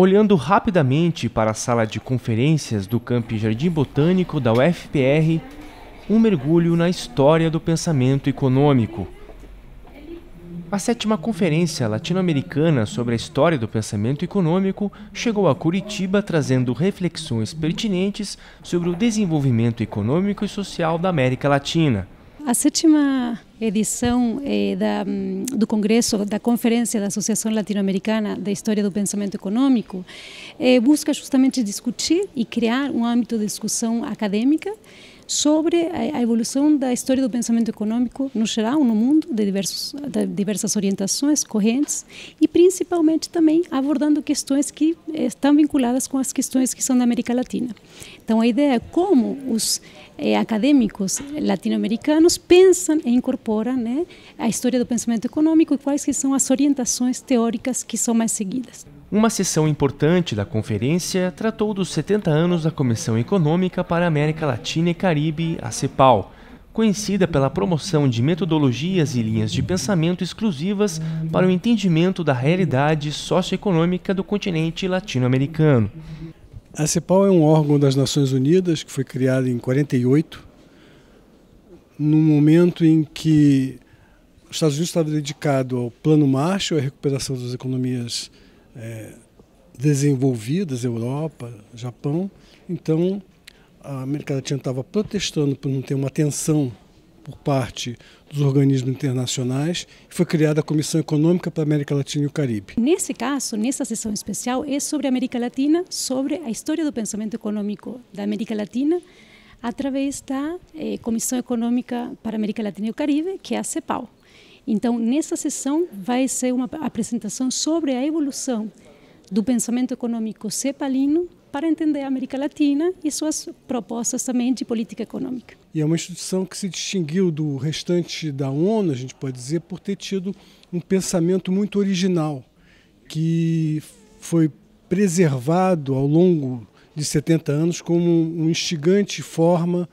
Olhando rapidamente para a sala de conferências do Camp Jardim Botânico da UFPR, um mergulho na história do pensamento econômico. A sétima Conferência Latino-Americana sobre a História do Pensamento Econômico chegou a Curitiba trazendo reflexões pertinentes sobre o desenvolvimento econômico e social da América Latina. A sétima edição eh, da, mm, do Congresso, da Conferência da Associação Latino-Americana da História do Pensamento Econômico, eh, busca justamente discutir e criar um âmbito de discussão acadêmica sobre a evolução da história do pensamento econômico no geral, no mundo, de, diversos, de diversas orientações, correntes, e principalmente também abordando questões que eh, estão vinculadas com as questões que são da América Latina. Então, a ideia é como os eh, acadêmicos latino-americanos pensam e incorporam né, a história do pensamento econômico e quais que são as orientações teóricas que são mais seguidas. Uma sessão importante da conferência tratou dos 70 anos da Comissão Econômica para a América Latina e Caribe, a CEPAL, conhecida pela promoção de metodologias e linhas de pensamento exclusivas para o entendimento da realidade socioeconômica do continente latino-americano. A CEPAL é um órgão das Nações Unidas que foi criado em 48, num momento em que os Estados Unidos estava dedicado ao Plano Marshall, à recuperação das economias é, desenvolvidas, Europa, Japão. Então, a América Latina estava protestando por não ter uma atenção por parte dos organismos internacionais e foi criada a Comissão Econômica para a América Latina e o Caribe. Nesse caso, nessa sessão especial, é sobre a América Latina, sobre a história do pensamento econômico da América Latina através da eh, Comissão Econômica para a América Latina e o Caribe, que é a CEPAL. Então, nessa sessão vai ser uma apresentação sobre a evolução do pensamento econômico cepalino para entender a América Latina e suas propostas também de política econômica. E é uma instituição que se distinguiu do restante da ONU, a gente pode dizer, por ter tido um pensamento muito original, que foi preservado ao longo de 70 anos como um instigante forma,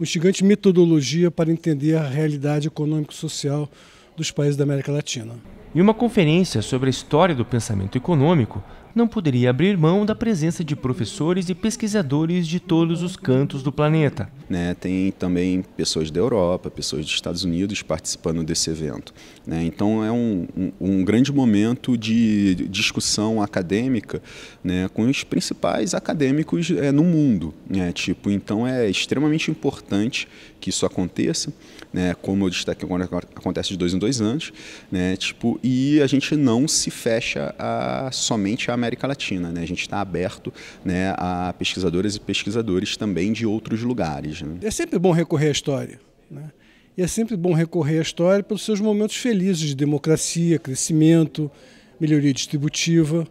um instigante metodologia para entender a realidade econômico-social dos países da América Latina. E uma conferência sobre a história do pensamento econômico não poderia abrir mão da presença de professores e pesquisadores de todos os cantos do planeta. Né, tem também pessoas da Europa, pessoas dos Estados Unidos participando desse evento. Né, então é um, um, um, grande momento de discussão acadêmica né, com os principais acadêmicos é, no mundo. Né. Tipo, então é extremamente importante que isso aconteça, né. como eu destaquei, acontece de dois em dois anos. Né. Tipo, e a gente não se fecha a, somente à América Latina. Né? A gente está aberto né, a pesquisadoras e pesquisadores também de outros lugares. Né? É sempre bom recorrer à história. Né? E é sempre bom recorrer à história pelos seus momentos felizes de democracia, crescimento, melhoria distributiva.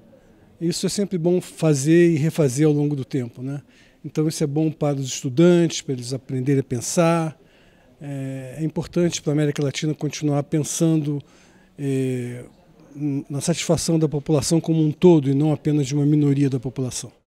Isso é sempre bom fazer e refazer ao longo do tempo. Né? Então, isso é bom para os estudantes, para eles aprenderem a pensar. É, é importante para a América Latina continuar pensando eh, na satisfação da população como um todo e não apenas de uma minoria da população.